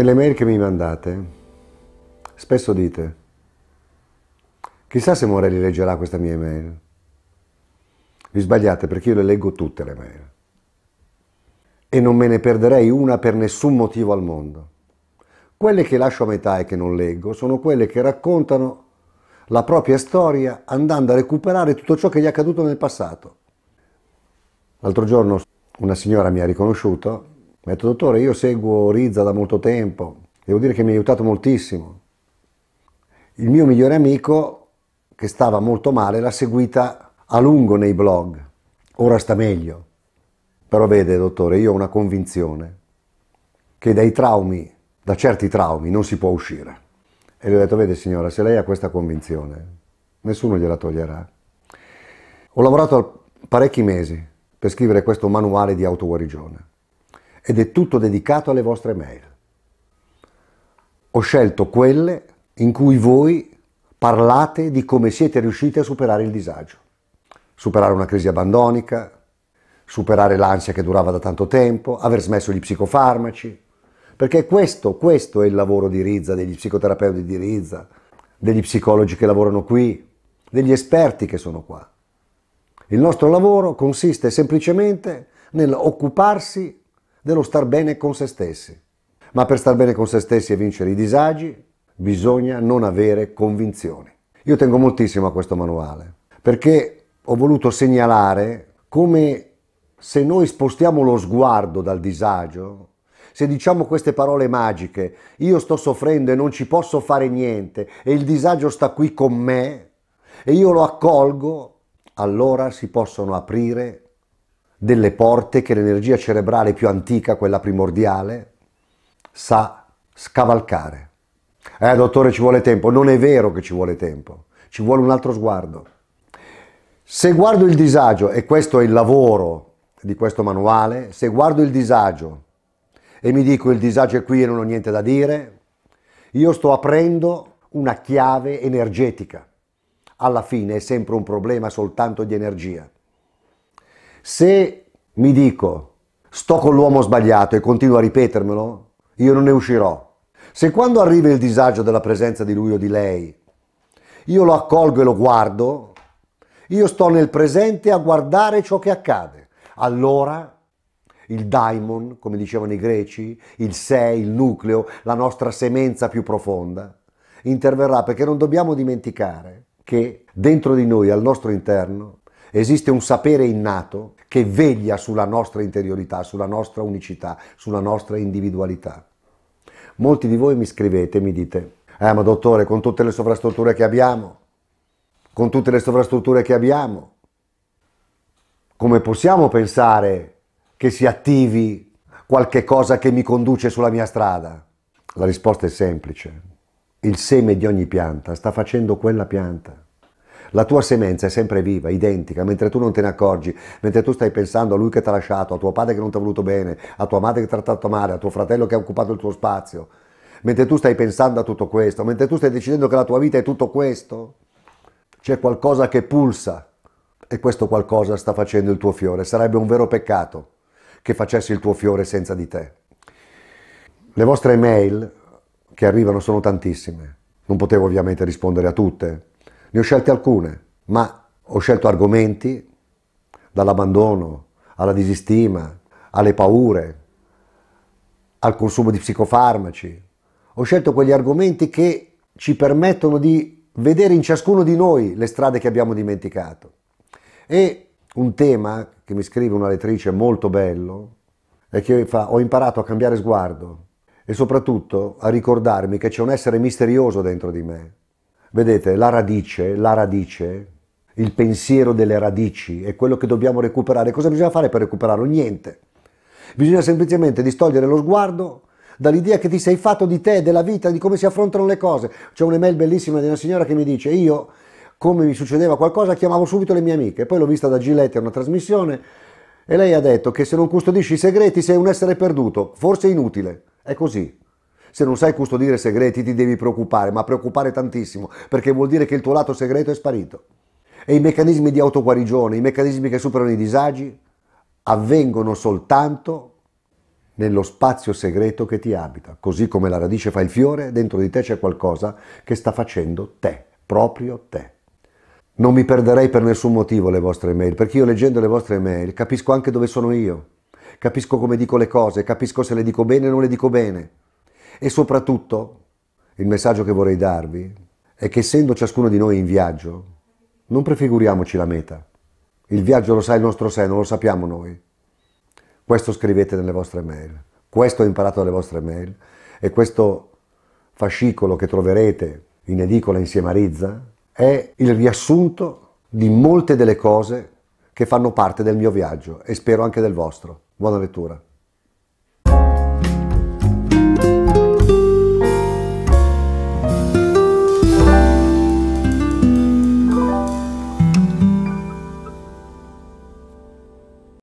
Nelle mail che mi mandate, spesso dite, chissà se Morelli leggerà questa mia mail. Vi sbagliate perché io le leggo tutte le mail. E non me ne perderei una per nessun motivo al mondo. Quelle che lascio a metà e che non leggo sono quelle che raccontano la propria storia andando a recuperare tutto ciò che gli è accaduto nel passato. L'altro giorno una signora mi ha riconosciuto mi ha detto, dottore, io seguo Rizza da molto tempo, devo dire che mi ha aiutato moltissimo. Il mio migliore amico, che stava molto male, l'ha seguita a lungo nei blog. Ora sta meglio. Però vede, dottore, io ho una convinzione che dai traumi, da certi traumi, non si può uscire. E gli ho detto, vede signora, se lei ha questa convinzione, nessuno gliela toglierà. Ho lavorato parecchi mesi per scrivere questo manuale di autoguarigione ed è tutto dedicato alle vostre mail. Ho scelto quelle in cui voi parlate di come siete riusciti a superare il disagio, superare una crisi abbandonica, superare l'ansia che durava da tanto tempo, aver smesso gli psicofarmaci, perché questo, questo è il lavoro di Rizza, degli psicoterapeuti di Rizza, degli psicologi che lavorano qui, degli esperti che sono qua. Il nostro lavoro consiste semplicemente nell'occuparsi dello star bene con se stessi. Ma per star bene con se stessi e vincere i disagi bisogna non avere convinzioni. Io tengo moltissimo a questo manuale perché ho voluto segnalare come se noi spostiamo lo sguardo dal disagio, se diciamo queste parole magiche, io sto soffrendo e non ci posso fare niente e il disagio sta qui con me e io lo accolgo, allora si possono aprire delle porte che l'energia cerebrale più antica, quella primordiale, sa scavalcare. Eh, dottore, ci vuole tempo. Non è vero che ci vuole tempo, ci vuole un altro sguardo. Se guardo il disagio, e questo è il lavoro di questo manuale, se guardo il disagio e mi dico il disagio è qui e non ho niente da dire, io sto aprendo una chiave energetica. Alla fine è sempre un problema soltanto di energia. Se mi dico sto con l'uomo sbagliato e continuo a ripetermelo, io non ne uscirò. Se quando arriva il disagio della presenza di lui o di lei, io lo accolgo e lo guardo, io sto nel presente a guardare ciò che accade. Allora il daimon, come dicevano i greci, il sé, il nucleo, la nostra semenza più profonda, interverrà perché non dobbiamo dimenticare che dentro di noi, al nostro interno, Esiste un sapere innato che veglia sulla nostra interiorità, sulla nostra unicità, sulla nostra individualità. Molti di voi mi scrivete e mi dite, eh ma dottore, con tutte le sovrastrutture che abbiamo, con tutte le sovrastrutture che abbiamo, come possiamo pensare che si attivi qualche cosa che mi conduce sulla mia strada? La risposta è semplice. Il seme di ogni pianta sta facendo quella pianta. La tua semenza è sempre viva, identica, mentre tu non te ne accorgi, mentre tu stai pensando a lui che ti ha lasciato, a tuo padre che non ti ha voluto bene, a tua madre che ti ha trattato male, a tuo fratello che ha occupato il tuo spazio. Mentre tu stai pensando a tutto questo, mentre tu stai decidendo che la tua vita è tutto questo, c'è qualcosa che pulsa e questo qualcosa sta facendo il tuo fiore. Sarebbe un vero peccato che facessi il tuo fiore senza di te. Le vostre mail che arrivano sono tantissime. Non potevo ovviamente rispondere a tutte, ne ho scelte alcune, ma ho scelto argomenti dall'abbandono alla disistima, alle paure, al consumo di psicofarmaci. Ho scelto quegli argomenti che ci permettono di vedere in ciascuno di noi le strade che abbiamo dimenticato. E un tema che mi scrive una lettrice molto bello è che fa, ho imparato a cambiare sguardo e soprattutto a ricordarmi che c'è un essere misterioso dentro di me Vedete, la radice, la radice, il pensiero delle radici è quello che dobbiamo recuperare. Cosa bisogna fare per recuperarlo? Niente. Bisogna semplicemente distogliere lo sguardo dall'idea che ti sei fatto di te, della vita, di come si affrontano le cose. C'è un'email bellissima di una signora che mi dice io, come mi succedeva qualcosa, chiamavo subito le mie amiche. Poi l'ho vista da Gillette a una trasmissione e lei ha detto che se non custodisci i segreti sei un essere perduto, forse inutile. È così. Se non sai custodire segreti ti devi preoccupare, ma preoccupare tantissimo, perché vuol dire che il tuo lato segreto è sparito. E i meccanismi di autoguarigione, i meccanismi che superano i disagi, avvengono soltanto nello spazio segreto che ti abita. Così come la radice fa il fiore, dentro di te c'è qualcosa che sta facendo te, proprio te. Non mi perderei per nessun motivo le vostre mail, perché io leggendo le vostre mail capisco anche dove sono io, capisco come dico le cose, capisco se le dico bene o non le dico bene. E soprattutto il messaggio che vorrei darvi è che essendo ciascuno di noi in viaggio, non prefiguriamoci la meta. Il viaggio lo sa il nostro sé, non lo sappiamo noi. Questo scrivete nelle vostre mail, questo ho imparato dalle vostre mail e questo fascicolo che troverete in edicola insieme a Rizza è il riassunto di molte delle cose che fanno parte del mio viaggio e spero anche del vostro. Buona lettura.